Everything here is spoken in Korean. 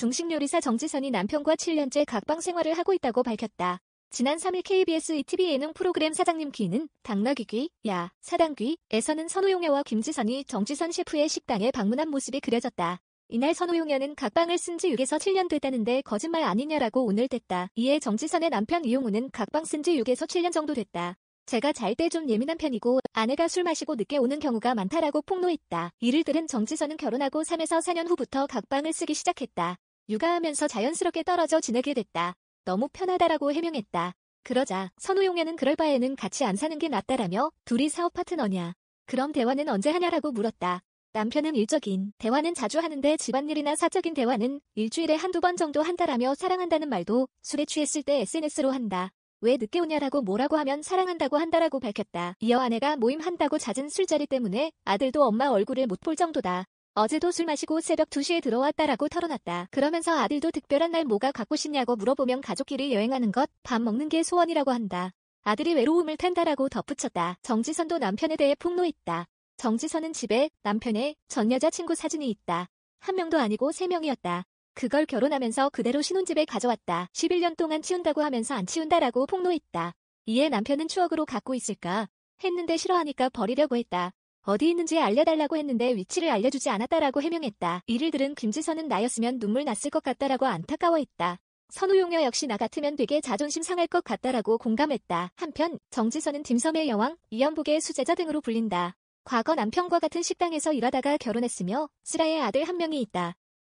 중식 요리사 정지선이 남편과 7년째 각방 생활을 하고 있다고 밝혔다. 지난 3일 KBS ETV 예능 프로그램 사장님 귀는 당나귀 귀, 야, 사당귀에서는 선우용여와 김지선이 정지선 셰프의 식당에 방문한 모습이 그려졌다. 이날 선우용여는 각방을 쓴 지 6에서 7년 됐다는데 거짓말 아니냐라고 운을 댔다 이에 정지선의 남편 이용우는 각방 쓴 지 6에서 7년 정도 됐다. 제가 잘 때 좀 예민한 편이고 아내가 술 마시고 늦게 오는 경우가 많다라고 폭로했다. 이를 들은 정지선은 결혼하고 3에서 4년 후부터 각방을 쓰기 시작했다. 육아하면서 자연스럽게 떨어져 지내게 됐다. 너무 편하다라고 해명했다. 그러자 선우용에는 그럴 바에는 같이 안 사는 게 낫다라며 둘이 사업 파트너냐. 그럼 대화는 언제 하냐라고 물었다. 남편은 일적인 대화는 자주 하는데 집안일이나 사적인 대화는 일주일에 한두 번 정도 한다라며 사랑한다는 말도 술에 취했을 때 SNS로 한다. 왜 늦게 오냐라고 뭐라고 하면 사랑한다고 한다라고 밝혔다. 이어 아내가 모임한다고 잦은 술자리 때문에 아들도 엄마 얼굴을 못 볼 정도다. 어제도 술 마시고 새벽 2시에 들어왔다라고 털어놨다. 그러면서 아들도 특별한 날 뭐가 갖고 싶냐고 물어보면 가족끼리 여행하는 것, 밥 먹는 게 소원이라고 한다. 아들이 외로움을 탄다라고 덧붙였다. 정지선도 남편에 대해 폭로했다. 정지선은 집에 남편의 전 여자친구 사진이 있다. 한 명도 아니고 세 명이었다. 그걸 결혼하면서 그대로 신혼집에 가져왔다. 11년 동안 치운다고 하면서 안 치운다라고 폭로했다. 이에 남편은 추억으로 갖고 있을까? 했는데 싫어하니까 버리려고 했다. 어디 있는지 알려달라고 했는데 위치를 알려주지 않았다라고 해명했다. 이를 들은 김지선은 나였으면 눈물 났을 것 같다라고 안타까워했다. 선우용녀 역시 나 같으면 되게 자존심 상할 것 같다라고 공감했다. 한편 정지선은 딤섬의 여왕, 이연복의 수제자 등으로 불린다. 과거 남편과 같은 식당에서 일하다가 결혼했으며 쓰라의 아들 한 명이 있다.